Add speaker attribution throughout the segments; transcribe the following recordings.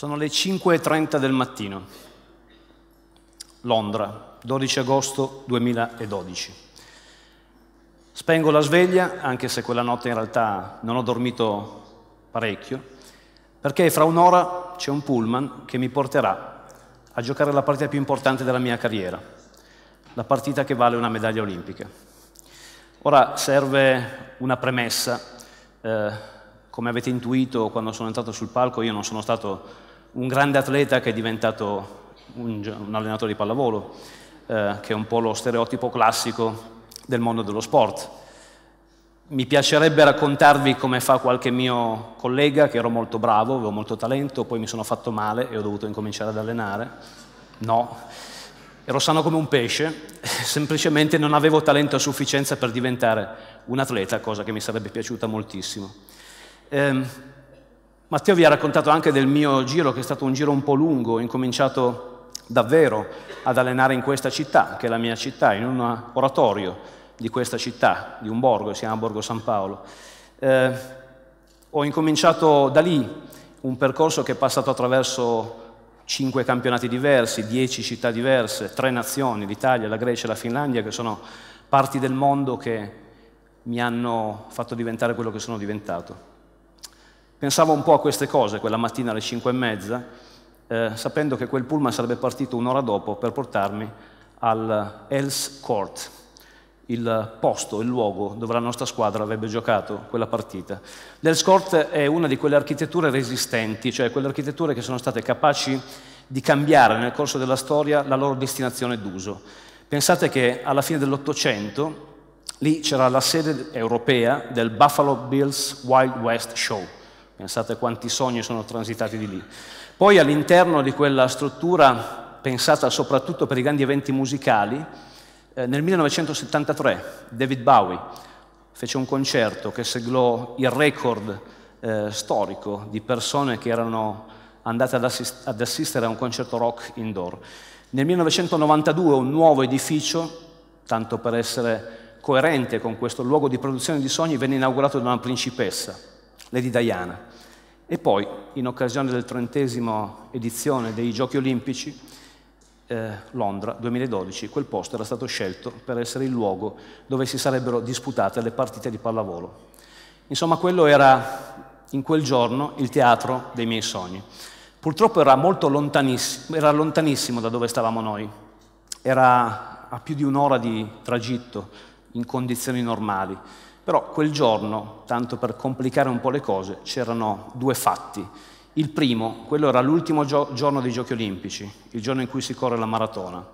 Speaker 1: Sono le 5.30 del mattino, Londra, 12 agosto 2012. Spengo la sveglia, anche se quella notte in realtà non ho dormito parecchio, perché fra un'ora c'è un pullman che mi porterà a giocare la partita più importante della mia carriera, la partita che vale una medaglia olimpica. Ora serve una premessa. Eh, come avete intuito quando sono entrato sul palco, io non sono stato un grande atleta che è diventato un, un allenatore di pallavolo, eh, che è un po' lo stereotipo classico del mondo dello sport. Mi piacerebbe raccontarvi come fa qualche mio collega, che ero molto bravo, avevo molto talento, poi mi sono fatto male e ho dovuto incominciare ad allenare. No, ero sano come un pesce, semplicemente non avevo talento a sufficienza per diventare un atleta, cosa che mi sarebbe piaciuta moltissimo. Ehm, Matteo vi ha raccontato anche del mio giro, che è stato un giro un po' lungo, ho incominciato davvero ad allenare in questa città, che è la mia città, in un oratorio di questa città, di un borgo, si chiama Borgo San Paolo. Eh, ho incominciato da lì un percorso che è passato attraverso cinque campionati diversi, dieci città diverse, tre nazioni, l'Italia, la Grecia e la Finlandia, che sono parti del mondo che mi hanno fatto diventare quello che sono diventato. Pensavo un po' a queste cose quella mattina alle 5 e mezza, eh, sapendo che quel pullman sarebbe partito un'ora dopo per portarmi al Hells Court, il posto, il luogo dove la nostra squadra avrebbe giocato quella partita. L'Hells Court è una di quelle architetture resistenti, cioè quelle architetture che sono state capaci di cambiare nel corso della storia la loro destinazione d'uso. Pensate che alla fine dell'Ottocento lì c'era la sede europea del Buffalo Bills Wild West Show Pensate quanti sogni sono transitati di lì. Poi all'interno di quella struttura, pensata soprattutto per i grandi eventi musicali, eh, nel 1973 David Bowie fece un concerto che seglò il record eh, storico di persone che erano andate ad, assist ad assistere a un concerto rock indoor. Nel 1992 un nuovo edificio, tanto per essere coerente con questo luogo di produzione di sogni, venne inaugurato da una principessa, Lady Diana. E poi, in occasione del trentesimo edizione dei Giochi Olimpici, eh, Londra 2012, quel posto era stato scelto per essere il luogo dove si sarebbero disputate le partite di pallavolo. Insomma, quello era in quel giorno il teatro dei miei sogni. Purtroppo era molto lontanissimo, era lontanissimo da dove stavamo noi, era a più di un'ora di tragitto in condizioni normali. Però quel giorno, tanto per complicare un po' le cose, c'erano due fatti. Il primo, quello era l'ultimo gio- giorno dei Giochi Olimpici, il giorno in cui si corre la maratona.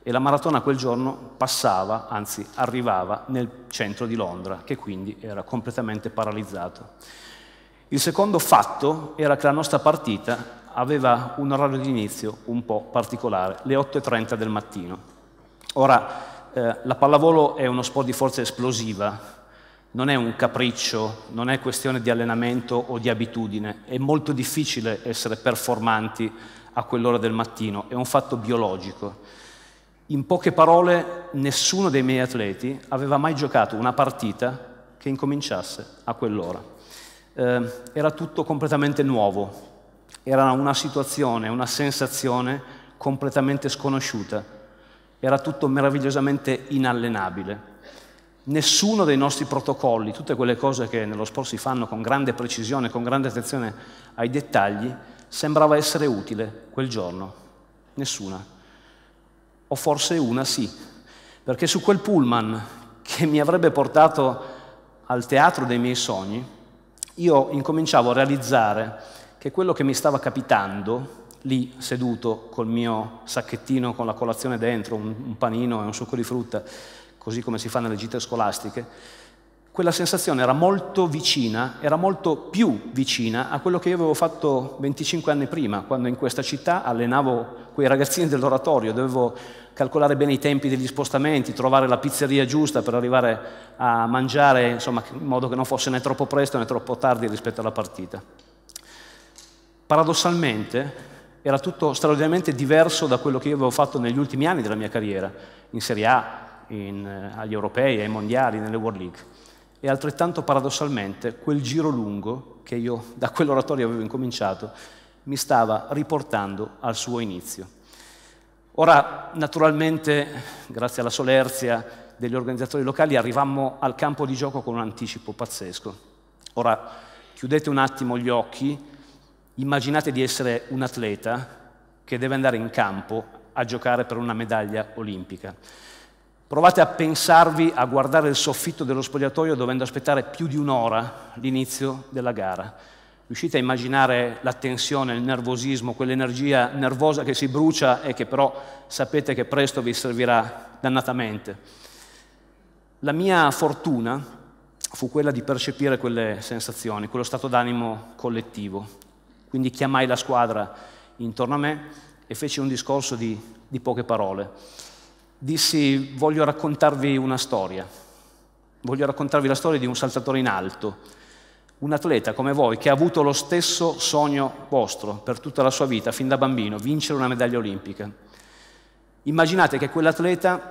Speaker 1: E la maratona quel giorno passava, anzi arrivava, nel centro di Londra, che quindi era completamente paralizzato. Il secondo fatto era che la nostra partita aveva un orario di inizio un po' particolare, le 8.30 del mattino. Ora, eh, la pallavolo è uno sport di forza esplosiva, non è un capriccio, non è questione di allenamento o di abitudine, è molto difficile essere performanti a quell'ora del mattino, è un fatto biologico. In poche parole, nessuno dei miei atleti aveva mai giocato una partita che incominciasse a quell'ora. Eh, era tutto completamente nuovo, era una situazione, una sensazione completamente sconosciuta, era tutto meravigliosamente inallenabile nessuno dei nostri protocolli, tutte quelle cose che nello sport si fanno con grande precisione, con grande attenzione ai dettagli, sembrava essere utile quel giorno. Nessuna. O forse una sì, perché su quel pullman che mi avrebbe portato al teatro dei miei sogni, io incominciavo a realizzare che quello che mi stava capitando, lì seduto col mio sacchettino con la colazione dentro, un, panino e un succo di frutta, così come si fa nelle gite scolastiche, quella sensazione era molto vicina, era molto più vicina a quello che io avevo fatto 25 anni prima, quando in questa città allenavo quei ragazzini dell'oratorio, dovevo calcolare bene i tempi degli spostamenti, trovare la pizzeria giusta per arrivare a mangiare, insomma, in modo che non fosse né troppo presto né troppo tardi rispetto alla partita. Paradossalmente era tutto straordinariamente diverso da quello che io avevo fatto negli ultimi anni della mia carriera, in Serie A, in, eh, agli europei, ai mondiali, nelle World League. E altrettanto paradossalmente quel giro lungo che io da quell'oratorio avevo incominciato mi stava riportando al suo inizio. Ora, naturalmente, grazie alla solerzia degli organizzatori locali, arrivammo al campo di gioco con un anticipo pazzesco. Ora, chiudete un attimo gli occhi, immaginate di essere un atleta che deve andare in campo a giocare per una medaglia olimpica. Provate a pensarvi a guardare il soffitto dello spogliatoio dovendo aspettare più di un'ora l'inizio della gara. Riuscite a immaginare la tensione, il nervosismo, quell'energia nervosa che si brucia e che però sapete che presto vi servirà dannatamente. La mia fortuna fu quella di percepire quelle sensazioni, quello stato d'animo collettivo. Quindi chiamai la squadra intorno a me e feci un discorso di, di poche parole dissi voglio raccontarvi una storia, voglio raccontarvi la storia di un saltatore in alto, un atleta come voi che ha avuto lo stesso sogno vostro per tutta la sua vita, fin da bambino, vincere una medaglia olimpica. Immaginate che quell'atleta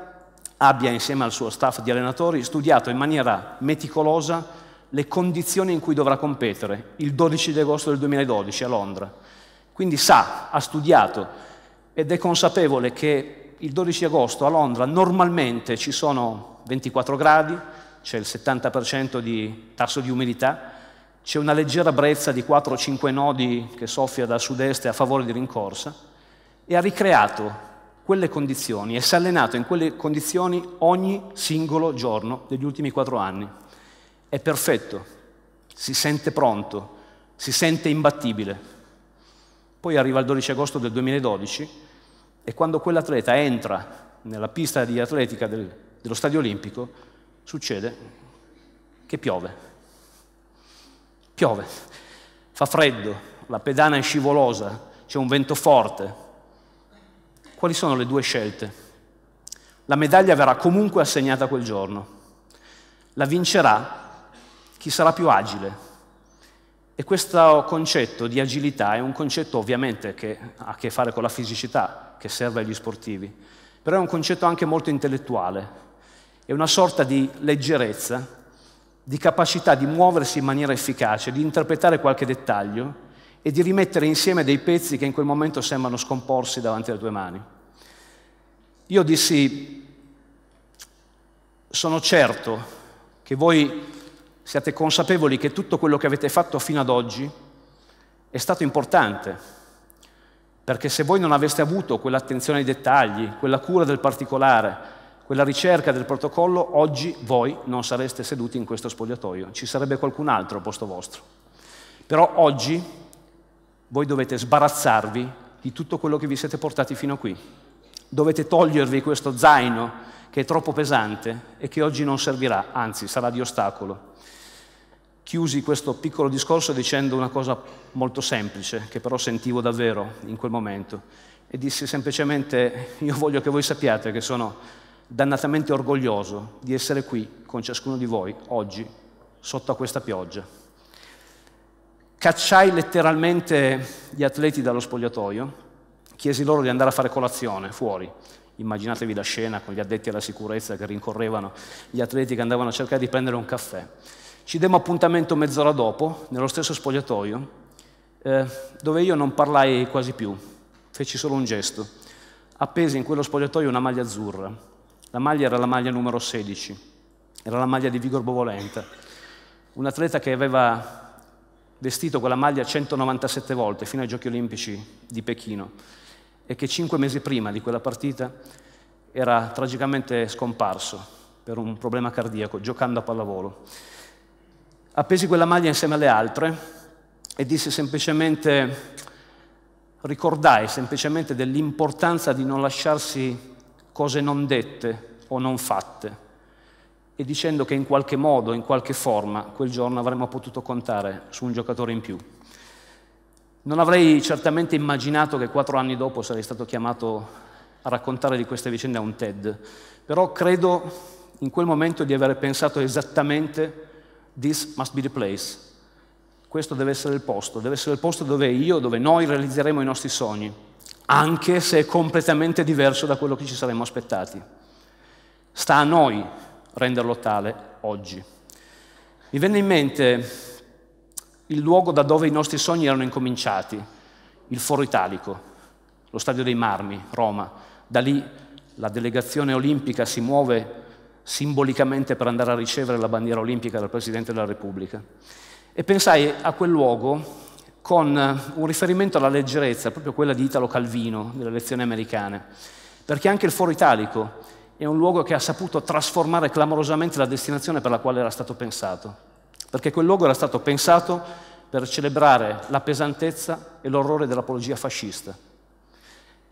Speaker 1: abbia insieme al suo staff di allenatori studiato in maniera meticolosa le condizioni in cui dovrà competere il 12 di agosto del 2012 a Londra. Quindi sa, ha studiato ed è consapevole che il 12 agosto a Londra normalmente ci sono 24 gradi, c'è il 70% di tasso di umidità, c'è una leggera brezza di 4-5 nodi che soffia da sud-est a favore di rincorsa e ha ricreato quelle condizioni e si è allenato in quelle condizioni ogni singolo giorno degli ultimi 4 anni. È perfetto, si sente pronto, si sente imbattibile. Poi arriva il 12 agosto del 2012 e quando quell'atleta entra nella pista di atletica del, dello stadio olimpico, succede che piove. Piove, fa freddo, la pedana è scivolosa, c'è un vento forte. Quali sono le due scelte? La medaglia verrà comunque assegnata quel giorno. La vincerà chi sarà più agile. E questo concetto di agilità è un concetto ovviamente che ha a che fare con la fisicità, che serve agli sportivi, però è un concetto anche molto intellettuale, è una sorta di leggerezza, di capacità di muoversi in maniera efficace, di interpretare qualche dettaglio e di rimettere insieme dei pezzi che in quel momento sembrano scomporsi davanti alle tue mani. Io dissi, sono certo che voi siate consapevoli che tutto quello che avete fatto fino ad oggi è stato importante perché se voi non aveste avuto quell'attenzione ai dettagli, quella cura del particolare, quella ricerca del protocollo, oggi voi non sareste seduti in questo spogliatoio, ci sarebbe qualcun altro al posto vostro. Però oggi voi dovete sbarazzarvi di tutto quello che vi siete portati fino a qui. Dovete togliervi questo zaino che è troppo pesante e che oggi non servirà, anzi sarà di ostacolo chiusi questo piccolo discorso dicendo una cosa molto semplice, che però sentivo davvero in quel momento, e dissi semplicemente, io voglio che voi sappiate che sono dannatamente orgoglioso di essere qui con ciascuno di voi oggi, sotto a questa pioggia. Cacciai letteralmente gli atleti dallo spogliatoio, chiesi loro di andare a fare colazione fuori, Immaginatevi la scena con gli addetti alla sicurezza che rincorrevano gli atleti che andavano a cercare di prendere un caffè. Ci demmo appuntamento mezz'ora dopo, nello stesso spogliatoio, eh, dove io non parlai quasi più, feci solo un gesto. Appesi in quello spogliatoio una maglia azzurra. La maglia era la maglia numero 16, era la maglia di Vigor Bovolenta. Un atleta che aveva vestito quella maglia 197 volte fino ai Giochi Olimpici di Pechino e che cinque mesi prima di quella partita era tragicamente scomparso per un problema cardiaco giocando a pallavolo appesi quella maglia insieme alle altre e disse semplicemente, ricordai semplicemente dell'importanza di non lasciarsi cose non dette o non fatte e dicendo che in qualche modo, in qualche forma, quel giorno avremmo potuto contare su un giocatore in più. Non avrei certamente immaginato che quattro anni dopo sarei stato chiamato a raccontare di queste vicende a un TED, però credo in quel momento di aver pensato esattamente This must be the place. Questo deve essere il posto, deve essere il posto dove io, dove noi realizzeremo i nostri sogni, anche se è completamente diverso da quello che ci saremmo aspettati. Sta a noi renderlo tale oggi. Mi venne in mente il luogo da dove i nostri sogni erano incominciati, il Foro Italico, lo Stadio dei Marmi, Roma. Da lì la delegazione olimpica si muove simbolicamente per andare a ricevere la bandiera olimpica dal Presidente della Repubblica. E pensai a quel luogo con eh, un riferimento alla leggerezza, proprio quella di Italo Calvino, delle lezioni americane, perché anche il Foro Italico è un luogo che ha saputo trasformare clamorosamente la destinazione per la quale era stato pensato, perché quel luogo era stato pensato per celebrare la pesantezza e l'orrore dell'apologia fascista.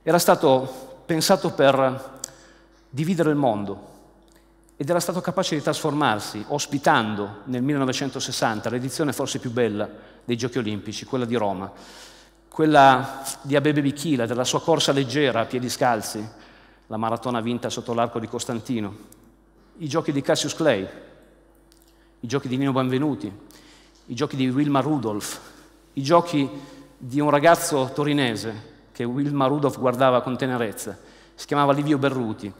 Speaker 1: Era stato pensato per dividere il mondo, ed era stato capace di trasformarsi, ospitando nel 1960 l'edizione forse più bella dei Giochi Olimpici, quella di Roma, quella di Abebe Bichila, della sua corsa leggera a piedi scalzi, la maratona vinta sotto l'arco di Costantino, i giochi di Cassius Clay, i giochi di Nino Benvenuti, i giochi di Wilma Rudolph, i giochi di un ragazzo torinese che Wilma Rudolph guardava con tenerezza, si chiamava Livio Berruti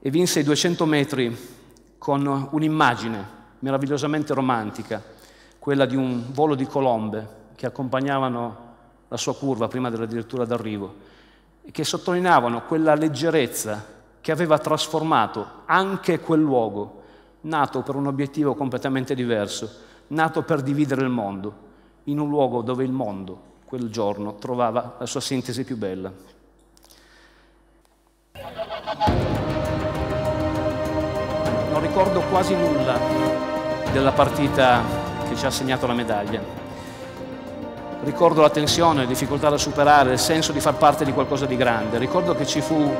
Speaker 1: e vinse i 200 metri con un'immagine meravigliosamente romantica, quella di un volo di colombe che accompagnavano la sua curva prima dell'addirittura d'arrivo, e che sottolineavano quella leggerezza che aveva trasformato anche quel luogo, nato per un obiettivo completamente diverso, nato per dividere il mondo, in un luogo dove il mondo quel giorno trovava la sua sintesi più bella ricordo quasi nulla della partita che ci ha segnato la medaglia. Ricordo la tensione, la difficoltà da superare, il senso di far parte di qualcosa di grande. Ricordo che ci fu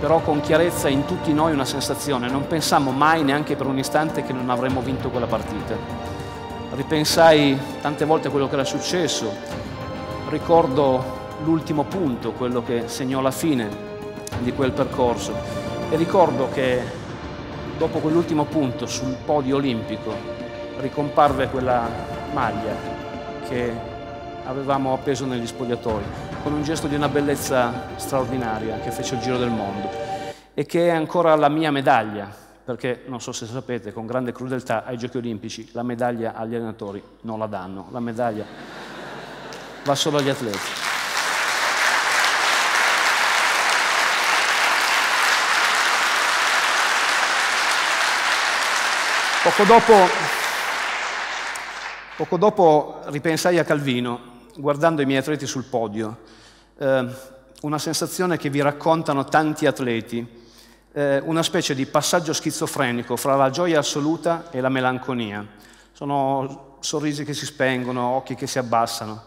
Speaker 1: però con chiarezza in tutti noi una sensazione, non pensammo mai neanche per un istante che non avremmo vinto quella partita. Ripensai tante volte a quello che era successo, ricordo l'ultimo punto, quello che segnò la fine di quel percorso e ricordo che dopo quell'ultimo punto sul podio olimpico ricomparve quella maglia che avevamo appeso negli spogliatoi con un gesto di una bellezza straordinaria che fece il giro del mondo e che è ancora la mia medaglia, perché non so se sapete, con grande crudeltà ai Giochi Olimpici la medaglia agli allenatori non la danno, la medaglia va solo agli atleti. Poco dopo, poco dopo, ripensai a Calvino, guardando i miei atleti sul podio. Eh, una sensazione che vi raccontano tanti atleti, eh, una specie di passaggio schizofrenico fra la gioia assoluta e la melanconia. Sono sorrisi che si spengono, occhi che si abbassano.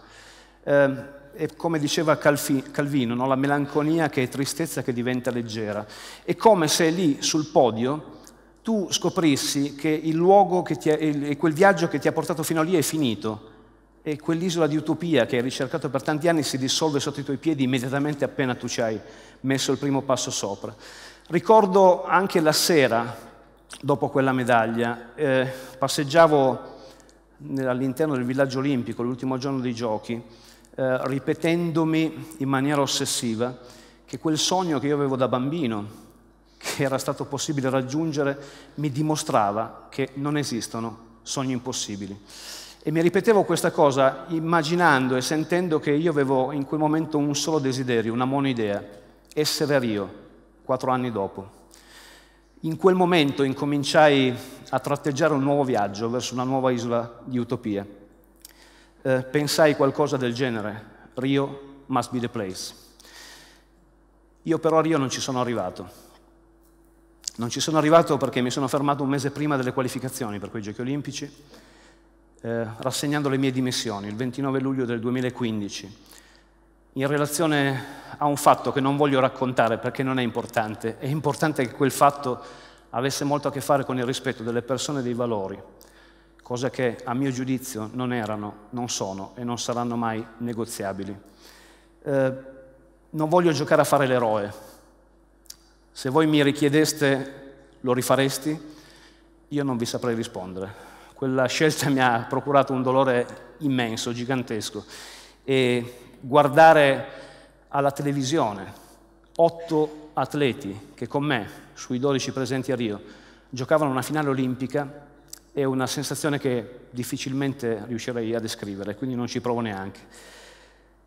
Speaker 1: Eh, e come diceva Calfi, Calvino, no? la melanconia che è tristezza che diventa leggera. È come se lì sul podio tu scoprissi che il luogo e quel viaggio che ti ha portato fino a lì è finito e quell'isola di utopia che hai ricercato per tanti anni si dissolve sotto i tuoi piedi immediatamente appena tu ci hai messo il primo passo sopra. Ricordo anche la sera dopo quella medaglia, eh, passeggiavo all'interno del villaggio olimpico l'ultimo giorno dei giochi, eh, ripetendomi in maniera ossessiva che quel sogno che io avevo da bambino, che era stato possibile raggiungere mi dimostrava che non esistono sogni impossibili. E mi ripetevo questa cosa immaginando e sentendo che io avevo in quel momento un solo desiderio, una monodea, essere a Rio, quattro anni dopo. In quel momento incominciai a tratteggiare un nuovo viaggio verso una nuova isola di utopia. Eh, pensai qualcosa del genere, Rio must be the place. Io però a Rio non ci sono arrivato, non ci sono arrivato perché mi sono fermato un mese prima delle qualificazioni per quei Giochi Olimpici, eh, rassegnando le mie dimissioni il 29 luglio del 2015, in relazione a un fatto che non voglio raccontare perché non è importante. È importante che quel fatto avesse molto a che fare con il rispetto delle persone e dei valori, cose che a mio giudizio non erano, non sono e non saranno mai negoziabili. Eh, non voglio giocare a fare l'eroe, se voi mi richiedeste, lo rifaresti? Io non vi saprei rispondere. Quella scelta mi ha procurato un dolore immenso, gigantesco. E guardare alla televisione otto atleti che con me, sui 12 presenti a Rio, giocavano una finale olimpica è una sensazione che difficilmente riuscirei a descrivere, quindi non ci provo neanche.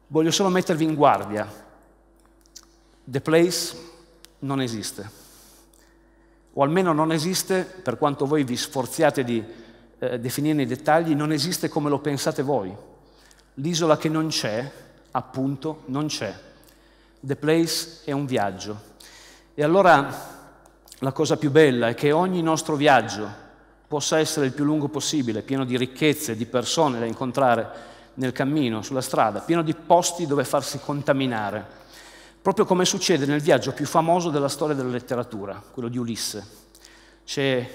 Speaker 1: Voglio solo mettervi in guardia. The Place non esiste. O almeno non esiste, per quanto voi vi sforziate di eh, definirne i dettagli, non esiste come lo pensate voi. L'isola che non c'è, appunto, non c'è. The place è un viaggio. E allora la cosa più bella è che ogni nostro viaggio possa essere il più lungo possibile, pieno di ricchezze, di persone da incontrare nel cammino, sulla strada, pieno di posti dove farsi contaminare proprio come succede nel viaggio più famoso della storia della letteratura, quello di Ulisse. C'è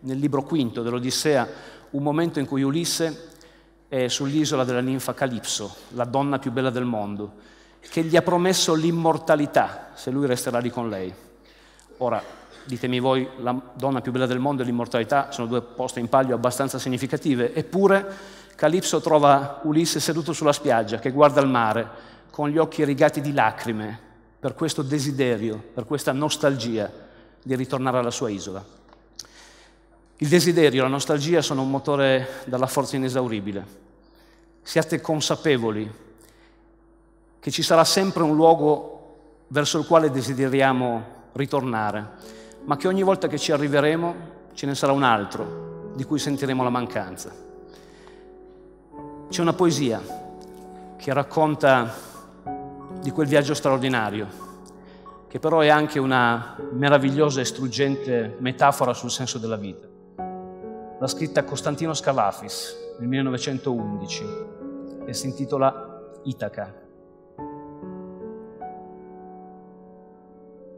Speaker 1: nel libro quinto dell'Odissea un momento in cui Ulisse è sull'isola della ninfa Calipso, la donna più bella del mondo, che gli ha promesso l'immortalità se lui resterà lì con lei. Ora, ditemi voi, la donna più bella del mondo e l'immortalità sono due poste in palio abbastanza significative, eppure Calipso trova Ulisse seduto sulla spiaggia che guarda il mare con gli occhi rigati di lacrime per questo desiderio, per questa nostalgia di ritornare alla sua isola. Il desiderio e la nostalgia sono un motore dalla forza inesauribile. Siate consapevoli che ci sarà sempre un luogo verso il quale desideriamo ritornare, ma che ogni volta che ci arriveremo ce ne sarà un altro di cui sentiremo la mancanza. C'è una poesia che racconta di quel viaggio straordinario, che però è anche una meravigliosa e struggente metafora sul senso della vita. La scritta Costantino Scavafis nel 1911 e si intitola Itaca.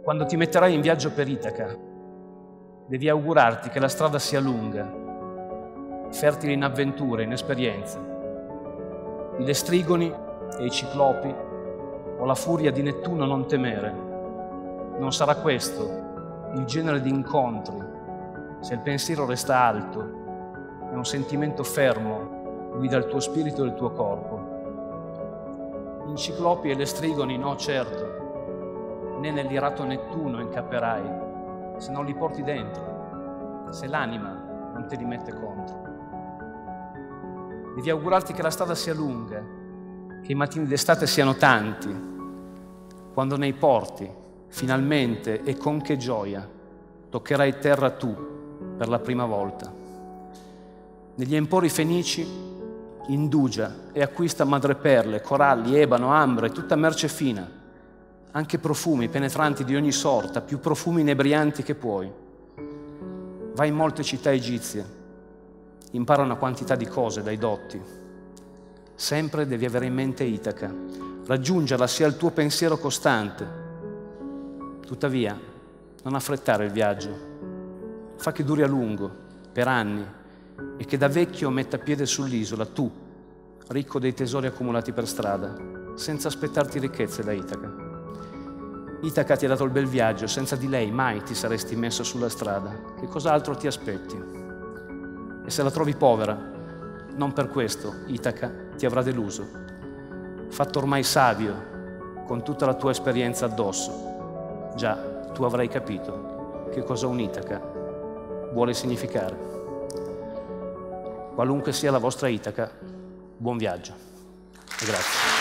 Speaker 1: Quando ti metterai in viaggio per Itaca, devi augurarti che la strada sia lunga, fertile in avventure, in esperienze. Le strigoni e i ciclopi o la furia di Nettuno non temere. Non sarà questo il genere di incontri, se il pensiero resta alto e un sentimento fermo guida il tuo spirito e il tuo corpo. In ciclopi e le strigoni no, certo, né nell'irato Nettuno incapperai, se non li porti dentro, se l'anima non te li mette contro. Devi augurarti che la strada sia lunga che i mattini d'estate siano tanti, quando nei porti, finalmente e con che gioia, toccherai terra tu per la prima volta. Negli empori fenici indugia e acquista madreperle, coralli, ebano, ambre, tutta merce fina, anche profumi penetranti di ogni sorta, più profumi inebrianti che puoi. Vai in molte città egizie, impara una quantità di cose dai dotti, sempre devi avere in mente Itaca, raggiungerla sia il tuo pensiero costante. Tuttavia, non affrettare il viaggio, fa che duri a lungo, per anni, e che da vecchio metta piede sull'isola, tu, ricco dei tesori accumulati per strada, senza aspettarti ricchezze da Itaca. Itaca ti ha dato il bel viaggio, senza di lei mai ti saresti messo sulla strada. Che cos'altro ti aspetti? E se la trovi povera, non per questo Itaca ti avrà deluso, fatto ormai savio, con tutta la tua esperienza addosso. Già, tu avrai capito che cosa un'Itaca vuole significare. Qualunque sia la vostra Itaca, buon viaggio. Grazie.